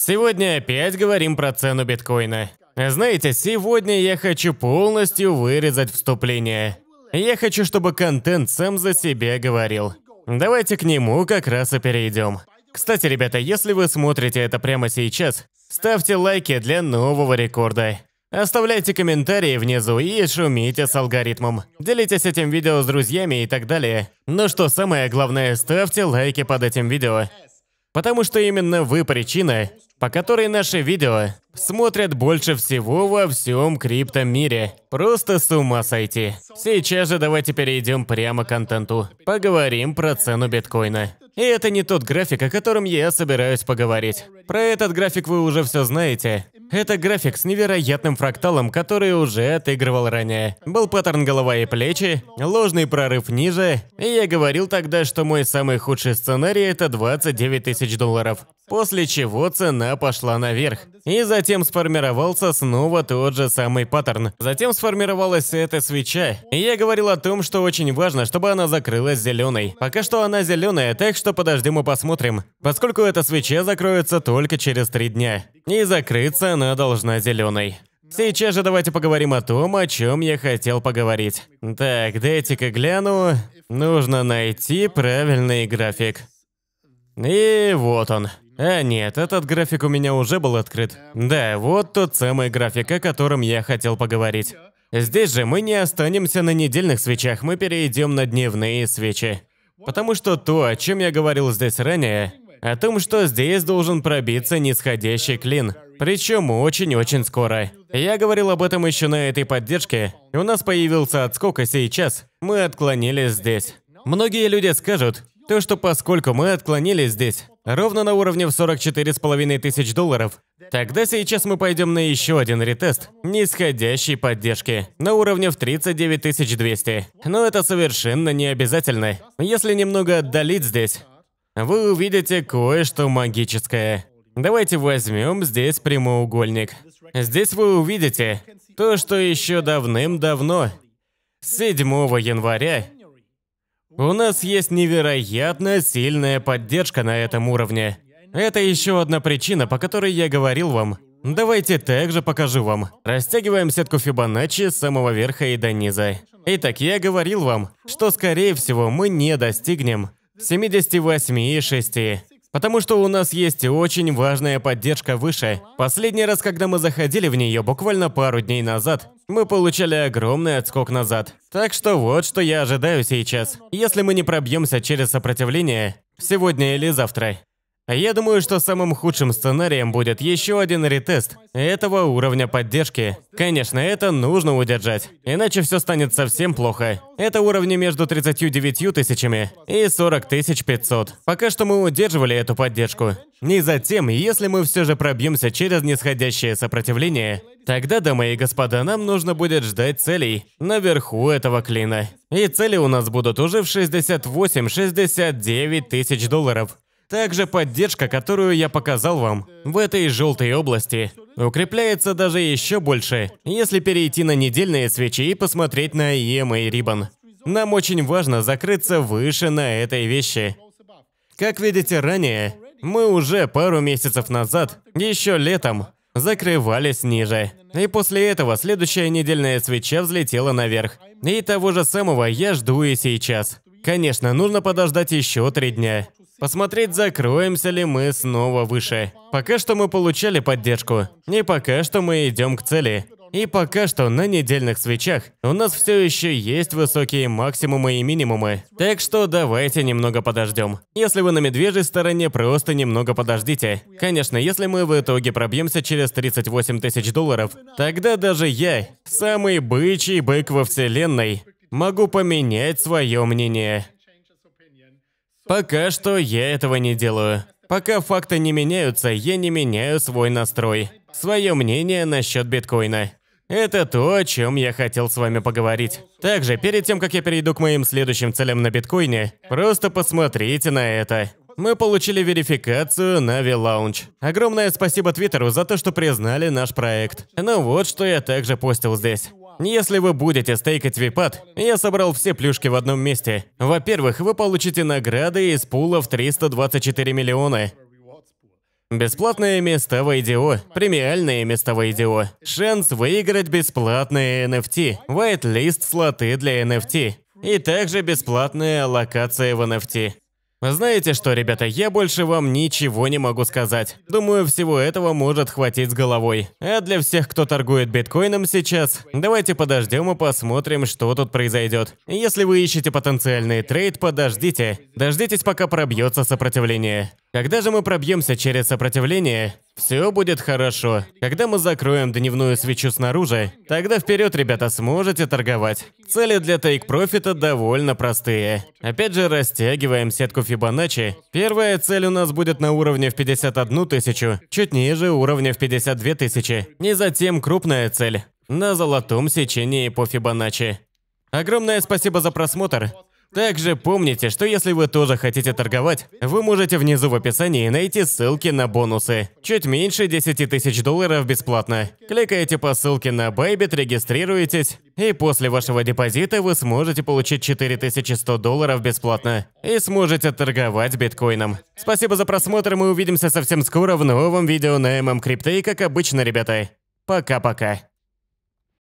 Сегодня опять говорим про цену биткоина. Знаете, сегодня я хочу полностью вырезать вступление. Я хочу, чтобы контент сам за себя говорил. Давайте к нему как раз и перейдем. Кстати, ребята, если вы смотрите это прямо сейчас, ставьте лайки для нового рекорда. Оставляйте комментарии внизу и шумите с алгоритмом. Делитесь этим видео с друзьями и так далее. Но ну что самое главное, ставьте лайки под этим видео. Потому что именно вы причина, по которой наши видео смотрят больше всего во всем криптомире. Просто с ума сойти. Сейчас же давайте перейдем прямо к контенту. Поговорим про цену биткоина. И это не тот график, о котором я собираюсь поговорить. Про этот график вы уже все знаете. Это график с невероятным фракталом, который уже отыгрывал ранее. Был паттерн голова и плечи, ложный прорыв ниже, и я говорил тогда, что мой самый худший сценарий это 29 тысяч долларов. После чего цена пошла наверх. И затем сформировался снова тот же самый паттерн. Затем сформировалась эта свеча. И я говорил о том, что очень важно, чтобы она закрылась зеленой. Пока что она зеленая, так что подождем и посмотрим. Поскольку эта свеча закроется только через три дня. И закрыться она должна зеленой. Сейчас же давайте поговорим о том, о чем я хотел поговорить. Так, дайте-ка гляну. Нужно найти правильный график. И вот он. А нет, этот график у меня уже был открыт. Да, вот тот самый график, о котором я хотел поговорить. Здесь же мы не останемся на недельных свечах, мы перейдем на дневные свечи. Потому что то, о чем я говорил здесь ранее, о том, что здесь должен пробиться нисходящий клин. Причем очень-очень скоро. Я говорил об этом еще на этой поддержке. У нас появился отскок, и сейчас мы отклонились здесь. Многие люди скажут, то, что поскольку мы отклонились здесь, ровно на уровне в 44,5 тысяч долларов, тогда сейчас мы пойдем на еще один ретест нисходящей поддержки на уровне в 39 200. Но это совершенно не обязательно. Если немного отдалить здесь, вы увидите кое-что магическое. Давайте возьмем здесь прямоугольник. Здесь вы увидите то, что еще давным-давно, 7 января, у нас есть невероятно сильная поддержка на этом уровне. Это еще одна причина, по которой я говорил вам. Давайте также покажу вам. Растягиваем сетку Фибоначчи с самого верха и до низа. Итак, я говорил вам, что скорее всего мы не достигнем и 78,6. Потому что у нас есть очень важная поддержка выше. Последний раз, когда мы заходили в нее, буквально пару дней назад, мы получали огромный отскок назад. Так что вот, что я ожидаю сейчас. Если мы не пробьемся через сопротивление, сегодня или завтра, я думаю, что самым худшим сценарием будет еще один ретест этого уровня поддержки. Конечно, это нужно удержать, иначе все станет совсем плохо. Это уровни между 39 тысячами и 40 500. Пока что мы удерживали эту поддержку. И затем, если мы все же пробьемся через нисходящее сопротивление, тогда, дамы и господа, нам нужно будет ждать целей наверху этого клина. И цели у нас будут уже в 68-69 тысяч долларов. Также поддержка, которую я показал вам в этой желтой области, укрепляется даже еще больше, если перейти на недельные свечи и посмотреть на EMA Ribbon. Нам очень важно закрыться выше на этой вещи. Как видите ранее, мы уже пару месяцев назад, еще летом, закрывались ниже. И после этого следующая недельная свеча взлетела наверх. И того же самого я жду и сейчас. Конечно, нужно подождать еще три дня. Посмотреть, закроемся ли мы снова выше. Пока что мы получали поддержку. И пока что мы идем к цели. И пока что на недельных свечах у нас все еще есть высокие максимумы и минимумы. Так что давайте немного подождем. Если вы на медвежьей стороне, просто немного подождите. Конечно, если мы в итоге пробьемся через 38 тысяч долларов, тогда даже я, самый бычий бык во вселенной, могу поменять свое мнение. Пока что я этого не делаю. Пока факты не меняются, я не меняю свой настрой. Свое мнение насчет биткоина. Это то, о чем я хотел с вами поговорить. Также, перед тем, как я перейду к моим следующим целям на биткоине, просто посмотрите на это. Мы получили верификацию на V-Lounge. Огромное спасибо Твиттеру за то, что признали наш проект. Ну вот, что я также постил здесь. Если вы будете стейкать випад, я собрал все плюшки в одном месте. Во-первых, вы получите награды из пула в 324 миллиона. Бесплатные места в IDO, премиальные места в IDO, шанс выиграть бесплатные NFT, white whitelist слоты для NFT и также бесплатная локация в NFT. Знаете что, ребята, я больше вам ничего не могу сказать. Думаю, всего этого может хватить с головой. А для всех, кто торгует биткоином сейчас, давайте подождем и посмотрим, что тут произойдет. Если вы ищете потенциальный трейд, подождите. Дождитесь, пока пробьется сопротивление. Когда же мы пробьемся через сопротивление, все будет хорошо. Когда мы закроем дневную свечу снаружи, тогда вперед, ребята, сможете торговать. Цели для тейк-профита довольно простые. Опять же, растягиваем сетку Фибоначчи, первая цель у нас будет на уровне в 51 тысячу, чуть ниже уровня в 52 тысячи, и затем крупная цель на золотом сечении по Фибоначчи. Огромное спасибо за просмотр. Также помните, что если вы тоже хотите торговать, вы можете внизу в описании найти ссылки на бонусы. Чуть меньше 10 тысяч долларов бесплатно. Кликаете по ссылке на Bybit, регистрируетесь, и после вашего депозита вы сможете получить 4100 долларов бесплатно. И сможете торговать биткоином. Спасибо за просмотр, мы увидимся совсем скоро в новом видео на MM ММ Крипте, как обычно, ребята. Пока-пока.